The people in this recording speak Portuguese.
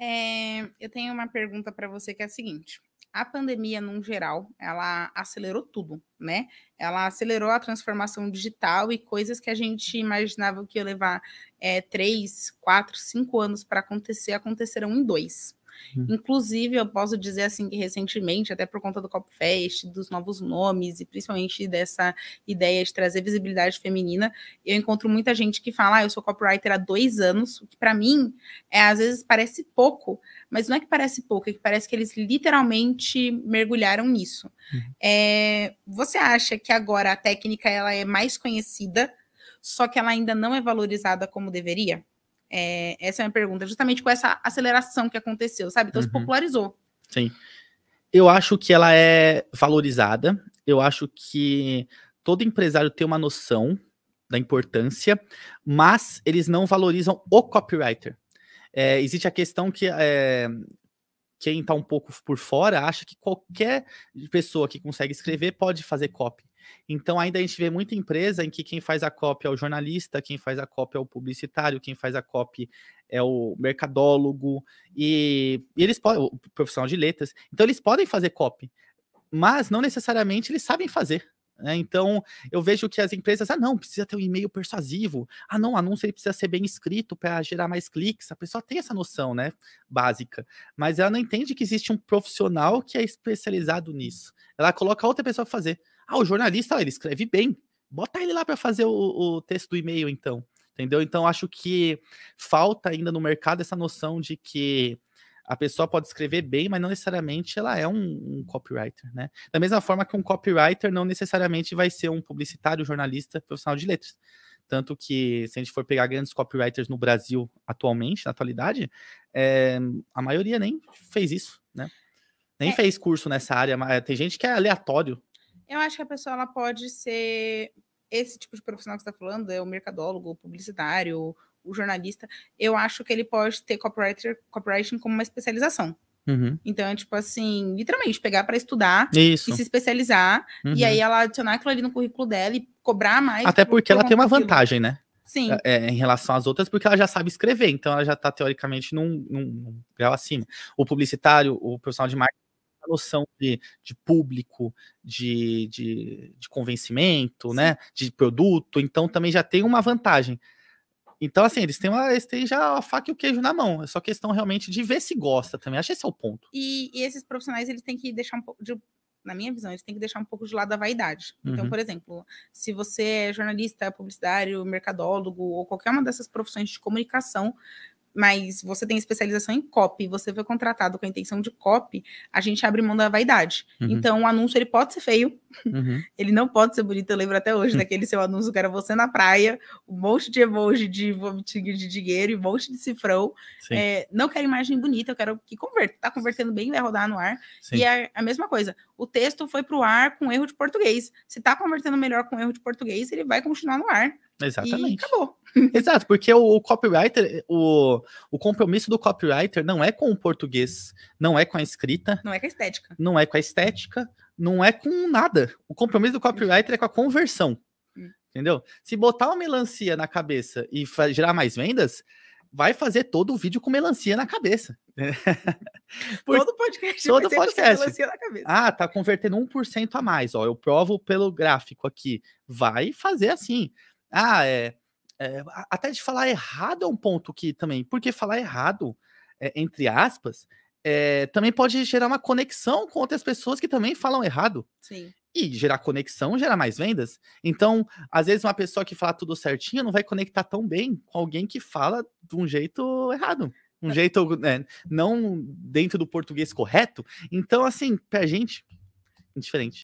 É, eu tenho uma pergunta para você que é a seguinte: a pandemia, num geral, ela acelerou tudo, né? Ela acelerou a transformação digital e coisas que a gente imaginava que ia levar é, três, quatro, cinco anos para acontecer, aconteceram em dois. Uhum. Inclusive, eu posso dizer assim que recentemente, até por conta do Copfest, dos novos nomes e principalmente dessa ideia de trazer visibilidade feminina, eu encontro muita gente que fala: ah, eu sou copywriter há dois anos, o que para mim é às vezes parece pouco, mas não é que parece pouco, é que parece que eles literalmente mergulharam nisso. Uhum. É, você acha que agora a técnica ela é mais conhecida? só que ela ainda não é valorizada como deveria? É, essa é a minha pergunta, justamente com essa aceleração que aconteceu, sabe? Então uhum. se popularizou. Sim. Eu acho que ela é valorizada, eu acho que todo empresário tem uma noção da importância, mas eles não valorizam o copywriter. É, existe a questão que é, quem está um pouco por fora acha que qualquer pessoa que consegue escrever pode fazer copy. Então ainda a gente vê muita empresa em que quem faz a copy é o jornalista, quem faz a copy é o publicitário, quem faz a copy é o mercadólogo e, e eles podem, o profissional de letras. Então eles podem fazer copy, mas não necessariamente eles sabem fazer. Né? Então, eu vejo que as empresas, ah, não, precisa ter um e-mail persuasivo. Ah, não, o anúncio ele precisa ser bem escrito para gerar mais cliques. A pessoa tem essa noção, né, básica, mas ela não entende que existe um profissional que é especializado nisso. Ela coloca outra pessoa para fazer. Ah, o jornalista, ele escreve bem. Bota ele lá para fazer o, o texto do e-mail, então. Entendeu? Então, acho que falta ainda no mercado essa noção de que a pessoa pode escrever bem, mas não necessariamente ela é um, um, copywriter, né? Da mesma forma que um copywriter não necessariamente vai ser um publicitário, jornalista, profissional de letras. Tanto que, se a gente for pegar grandes copywriters no Brasil atualmente, na atualidade, é, a maioria nem fez isso, né? Nem é. fez curso nessa área, é, tem gente que é aleatório. Eu acho que a pessoa ela pode ser esse tipo de profissional que você está falando, é o mercadólogo, o publicitário, o jornalista, eu acho que ele pode ter copywriting como uma especialização. Uhum. Então, é tipo assim, literalmente, pegar para estudar Isso. e se especializar, uhum. e aí uhum. ela adicionar aquilo ali no currículo dela e cobrar mais. Até porque ela tem uma vantagem, né? Sim. É, em relação às outras, porque ela já sabe escrever, então ela já está teoricamente num, num, num, grau acima. O publicitário, o profissional de marketing, noção de, de público, de, de, de convencimento, né? De produto, então também já tem uma vantagem. Então, assim, eles têm, uma, eles têm já a faca e o queijo na mão. É só questão realmente de ver se gosta também. Acho que esse é o ponto. E, e esses profissionais, eles têm que deixar um pouco de, Na minha visão, eles têm que deixar um pouco de lado a vaidade. Então, uhum. Então, por exemplo, se você é jornalista, publicitário, mercadólogo ou qualquer uma dessas profissões de comunicação, mas você tem especialização em copy, você foi contratado com a intenção de copy, a gente abre mão da vaidade. Uhum. Então, o anúncio ele pode ser feio, uhum. ele não pode ser bonito. Eu lembro até hoje uhum. daquele seu anúncio que era você na praia, um monte de emoji de vomitinho de dinheiro e um monte de cifrão. É, não quero imagem bonita, eu quero que converta. Tá convertendo bem, vai rodar no ar. Sim. E é a mesma coisa o texto foi para o ar com erro de português. Se está convertendo melhor com erro de português, ele vai continuar no ar. Exatamente. acabou. Exato, porque o, o, copywriter, o, o compromisso do copywriter não é com o português, não é com a escrita. Não é com a estética. Não é com a estética, não é com nada. O compromisso do copywriter é com a conversão. Hum. Entendeu? Se botar uma melancia na cabeça e gerar mais vendas, vai fazer todo o vídeo com melancia na cabeça. Por... Todo podcast. Todo podcast. Melancia na cabeça. Ah, tá convertendo 1% a mais. Ó, eu provo pelo gráfico aqui. Vai fazer assim. Ah, é, é até de falar errado é um ponto que também. Porque falar errado, é, entre aspas, é, também pode gerar uma conexão com outras pessoas que também falam errado. Sim e gerar conexão gera mais vendas. Então, às vezes, uma pessoa que fala tudo certinho não vai conectar tão bem com alguém que fala de um jeito errado. Um é. jeito né, não dentro do português correto. Então, assim, pra gente, indiferente.